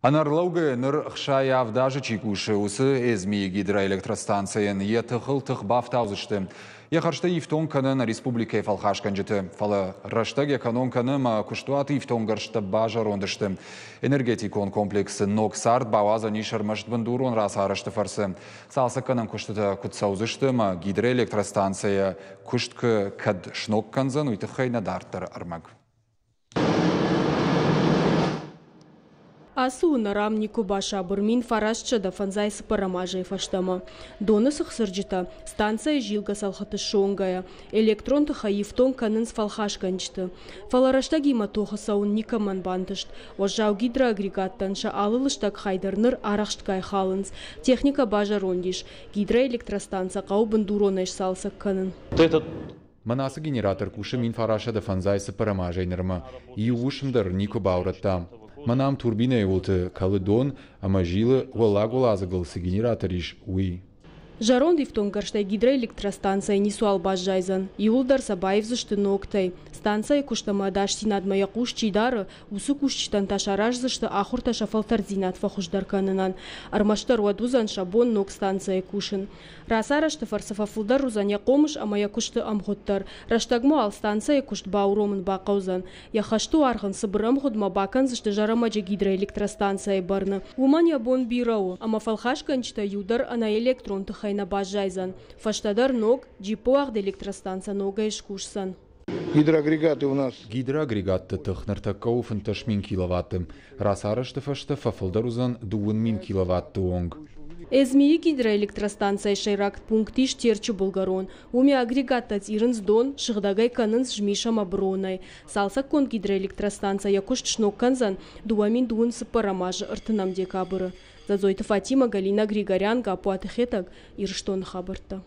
Анарлауғы нұр ұқшай авдажы чекуші ұсы әзмей гидроэлектростанциян етіғыл-тық бафтаузышты. Яқаршты ифтонканын республика фалхашкан жүті. Фалы раштаг экономканым күштуаты ифтонгаршты бажар ондышты. Энергетикон комплексы ноқсарт бауаза нишармашт он раса арашты фарсы. Салсыққанын күштіті ма гидроэлектростанция күшткі кәд шнокканзан ұйтыққайна дарттар армақ. ұнырам рамнику баша бурмин да фанзай сыпарамажей фаштама доны сыхсыржыта станция жилга салхаты шоңғая, электрон ефтон қанынс фалқаш фалхашканчты фаларашта гиматоха саун никаман бантышт ожау гидроагрегаттанша алылыштак хайдарныр арахшткай халынс техника бажа рондиш гидроэлектростанция қаубын дуронеш салсак канын Манасы генератор кушым мен да фанзайсы парамажей И Нику Бауратта. Манам турбинае волты калыдон амажилы гуалагула азагыл сыгинер атыриш уи. Жарондивтон гарштай гидроэлектростанция Нисуал Бажайзан, Иулдар Сабаев зашты ноктай. Станция куштамадаш синадмая куш чидары, усы куш ташараш зашты ахурта шафалтар хуждар фахушдарканынан. Армаштар уадузан шабон нок станция кушын. Расарашты фарсафафулдар рузанья қомыш амая кушты амхоттар. Раштагмо ал станция кушт бауромын бақаузан. Яхашту арғын сыбырым худма бакан зашты жарамаджа гидроэлектростанция барны. Уманья бон бирау, амафалхашканчта юдар ана электрон хайна бажайзан. Фаштадар ног, джипуах электростанция нога ишкушсан. Гидроагрегаты у нас. Гидроагрегатты тыхныртаккауфын тыш мин киловатты. фафылдар ұзан дуын мин киловатты оңг. Әзмейі гидроэлектростанция шайракт пунктиш терчі болгарон. Уме агрегаттат ирынс дон, шығдагай канынс ма маброной. Салса кон гидроэлектростанция якош түшнок канзан, дуамин дуын сыппарамажы ыртынам декабыры. Зазойты Фатима, Галина Григорян, Гапуаты Хетак, Ирштон Хабарта.